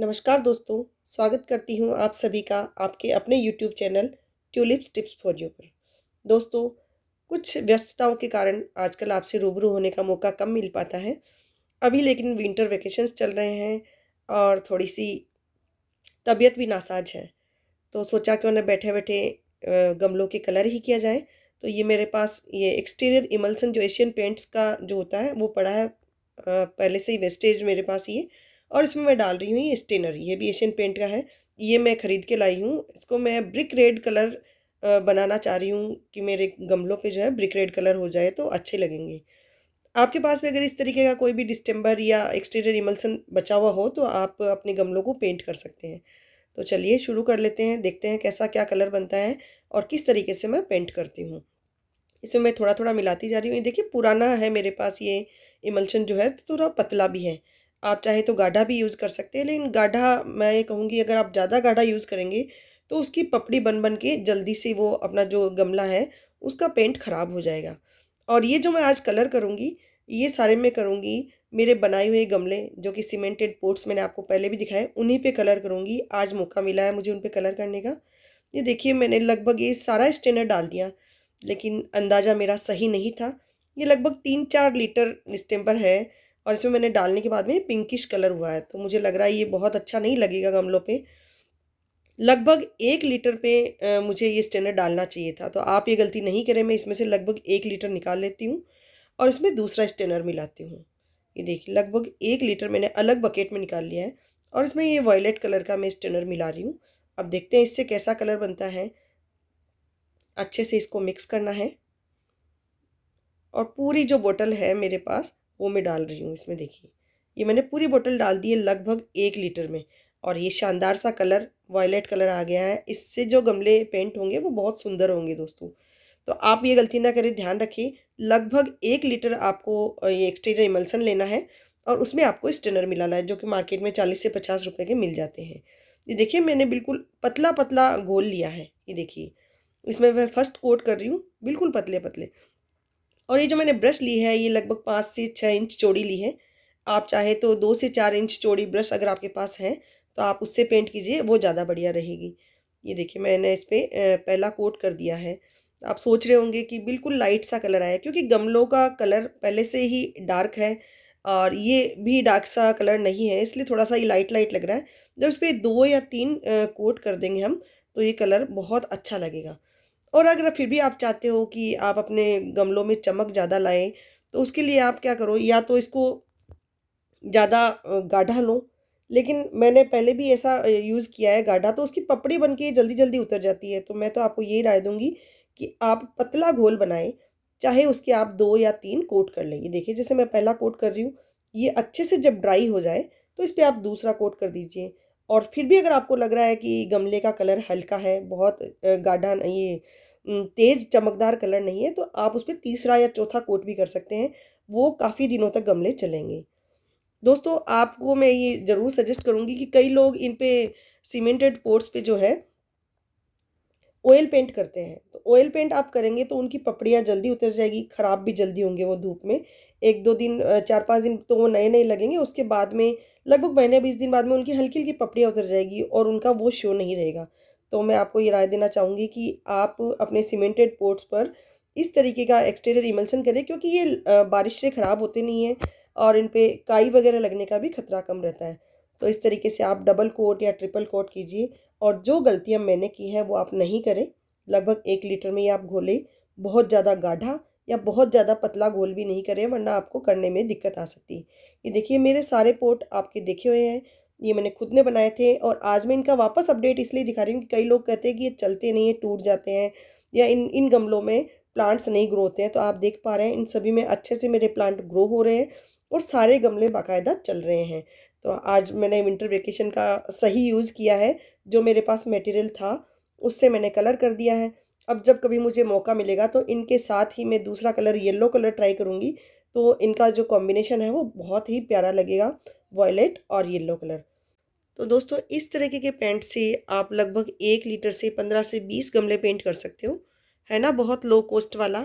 नमस्कार दोस्तों स्वागत करती हूँ आप सभी का आपके अपने YouTube channel Tulips tips for you पर दोस्तों कुछ व्यस्तताओं के कारण आजकल आपसे रूबरू होने का मौका कम मिल पाता है अभी लेकिन विंटर वेकेशंस चल रहे हैं और थोड़ी सी तबीयत भी नासाज है तो सोचा क्यों न बैठे बैठे गमलों के कलर ही किया जाए तो ये मेरे पास ये एक्सटीरियर इमल्सन जो एशियन पेंट्स का जो होता है वो पड़ा है पहले से ही वेस्टेज मेरे पास ये और इसमें मैं डाल रही हूँ ये स्टेनर ये भी एशियन पेंट का है ये मैं ख़रीद के लाई हूँ इसको मैं ब्रिक रेड कलर बनाना चाह रही हूँ कि मेरे गमलों पे जो है ब्रिक रेड कलर हो जाए तो अच्छे लगेंगे आपके पास भी अगर इस तरीके का कोई भी डिस्टेम्बर या एक्सटीरियर इमल्सन बचा हुआ हो तो आप अपने गमलों को पेंट कर सकते हैं तो चलिए शुरू कर लेते हैं देखते हैं कैसा क्या कलर बनता है और किस तरीके से मैं पेंट करती हूँ इसमें मैं थोड़ा थोड़ा मिलाती जा रही हूँ देखिए पुराना है मेरे पास ये इमल्शन जो है तो थोड़ा पतला भी है आप चाहे तो गाढ़ा भी यूज़ कर सकते हैं लेकिन गाढ़ा मैं ये कहूँगी अगर आप ज़्यादा गाढ़ा यूज़ करेंगे तो उसकी पपड़ी बन बन के जल्दी से वो अपना जो गमला है उसका पेंट ख़राब हो जाएगा और ये जो मैं आज कलर करूँगी ये सारे मैं करूँगी मेरे बनाए हुए गमले जो कि सीमेंटेड पोर्ट्स मैंने आपको पहले भी दिखाए उन्हीं पे कलर करूँगी आज मौका मिला है मुझे उन पे कलर करने का ये देखिए मैंने लगभग ये सारा स्टेनर डाल दिया लेकिन अंदाज़ा मेरा सही नहीं था ये लगभग तीन चार लीटर स्टेम्पर है और इसमें मैंने डालने के बाद में पिंकिश कलर हुआ है तो मुझे लग रहा है ये बहुत अच्छा नहीं लगेगा गमलों पे लगभग एक लीटर पे मुझे ये स्टैंडर डालना चाहिए था तो आप ये गलती नहीं करें मैं इसमें से लगभग एक लीटर निकाल लेती हूँ और इसमें दूसरा स्टैंडर मिलाती हूँ ये देखिए लगभग एक लीटर मैंने अलग बकेट में निकाल लिया है और इसमें ये वॉयलेट कलर का मैं स्टैंडर मिला रही हूँ अब देखते हैं इससे कैसा कलर बनता है अच्छे से इसको मिक्स करना है और पूरी जो बोतल है मेरे पास वो मैं डाल रही हूँ इसमें देखिए ये मैंने पूरी बोतल डाल दी है लगभग एक लीटर में और ये शानदार सा कलर वायलेट कलर आ गया है इससे जो गमले पेंट होंगे वो बहुत सुंदर होंगे दोस्तों तो आप ये गलती ना करें ध्यान रखिए लगभग एक लीटर आपको ये एक्सटीरियर इमल्सन लेना है और उसमें आपको स्टेनर मिलाना है जो कि मार्केट में चालीस से पचास रुपये के मिल जाते हैं ये देखिए मैंने बिल्कुल पतला पतला घोल लिया है ये देखिए इसमें मैं फर्स्ट कोट कर रही हूँ बिल्कुल पतले पतले और ये जो मैंने ब्रश ली है ये लगभग पाँच से छः इंच चौड़ी ली है आप चाहे तो दो से चार इंच चौड़ी ब्रश अगर आपके पास है तो आप उससे पेंट कीजिए वो ज़्यादा बढ़िया रहेगी ये देखिए मैंने इस पर पहला कोट कर दिया है आप सोच रहे होंगे कि बिल्कुल लाइट सा कलर आया क्योंकि गमलों का कलर पहले से ही डार्क है और ये भी डार्क सा कलर नहीं है इसलिए थोड़ा सा ये लाइट लाइट लग रहा है जब इस पर दो या तीन कोट कर देंगे हम तो ये कलर बहुत अच्छा लगेगा और अगर फिर भी आप चाहते हो कि आप अपने गमलों में चमक ज़्यादा लाएं तो उसके लिए आप क्या करो या तो इसको ज़्यादा गाढ़ा लो लेकिन मैंने पहले भी ऐसा यूज़ किया है गाढ़ा तो उसकी पपड़ी बन के जल्दी जल्दी उतर जाती है तो मैं तो आपको यही राय दूँगी कि आप पतला घोल बनाएं चाहे उसके आप दो या तीन कोट कर लेंगे देखिए जैसे मैं पहला कोट कर रही हूँ ये अच्छे से जब ड्राई हो जाए तो इस पर आप दूसरा कोट कर दीजिए और फिर भी अगर आपको लग रहा है कि गमले का कलर हल्का है बहुत गाढ़ा ये तेज चमकदार कलर नहीं है तो आप उस पर तीसरा या चौथा कोट भी कर सकते हैं वो काफ़ी दिनों तक गमले चलेंगे दोस्तों आपको मैं ये ज़रूर सजेस्ट करूँगी कि कई लोग इन पे सीमेंटेड पोर्ट्स पे जो है ऑयल पेंट करते हैं तो ऑयल पेंट आप करेंगे तो उनकी पपड़ियाँ जल्दी उतर जाएगी ख़राब भी जल्दी होंगे वो धूप में एक दो दिन चार पाँच दिन तो वो नए नए लगेंगे उसके बाद में लगभग महीने बीस दिन बाद में उनकी हल्की हल्की पपड़ियाँ उतर जाएगी और उनका वो शो नहीं रहेगा तो मैं आपको ये राय देना चाहूँगी कि आप अपने सीमेंटेड पोर्ट्स पर इस तरीके का एक्सटेरियर इमल्सन करें क्योंकि ये बारिश से ख़राब होते नहीं है और इन पर काई वगैरह लगने का भी खतरा कम रहता है तो इस तरीके से आप डबल कोट या ट्रिपल कोट कीजिए और जो गलतियाँ मैंने की हैं वो आप नहीं करें लगभग एक लीटर में ही आप घोलें बहुत ज़्यादा गाढ़ा या बहुत ज़्यादा पतला घोल भी नहीं करें वरना आपको करने में दिक्कत आ सकती है ये देखिए मेरे सारे पोर्ट आपके देखे हुए हैं ये मैंने खुद ने बनाए थे और आज मैं इनका वापस अपडेट इसलिए दिखा रही हूँ कि कई लोग कहते हैं कि ये चलते नहीं है टूट जाते हैं या इन इन गमलों में प्लांट्स नहीं ग्रो होते हैं तो आप देख पा रहे हैं इन सभी में अच्छे से मेरे प्लांट ग्रो हो रहे हैं और सारे गमले बाकायदा चल रहे हैं तो आज मैंने विंटर वेकेशन का सही यूज़ किया है जो मेरे पास मटेरियल था उससे मैंने कलर कर दिया है अब जब कभी मुझे मौका मिलेगा तो इनके साथ ही मैं दूसरा कलर येलो कलर ट्राई करूँगी तो इनका जो कॉम्बिनेशन है वो बहुत ही प्यारा लगेगा वॉयलेट और येल्लो कलर तो दोस्तों इस तरीके के पेंट से आप लगभग एक लीटर से पंद्रह से बीस गमले पेंट कर सकते हो है ना बहुत लो कॉस्ट वाला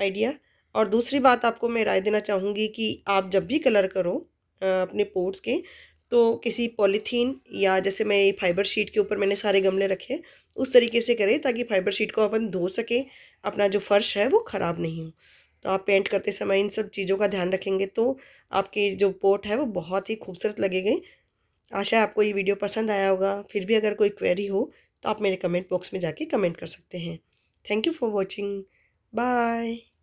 आइडिया और दूसरी बात आपको मैं राय देना चाहूँगी कि आप जब भी कलर करो अपने पोर्ट्स के तो किसी पॉलीथीन या जैसे मैं फाइबर शीट के ऊपर मैंने सारे गमले रखे उस तरीके से करें ताकि फाइबर शीट को अपन धो सकें अपना जो फ़र्श है वो ख़राब नहीं हो तो आप पेंट करते समय इन सब चीज़ों का ध्यान रखेंगे तो आपके जो पोर्ट है वो बहुत ही खूबसूरत लगेगी आशा है आपको ये वीडियो पसंद आया होगा फिर भी अगर कोई क्वेरी हो तो आप मेरे कमेंट बॉक्स में जाके कमेंट कर सकते हैं thank you for watching bye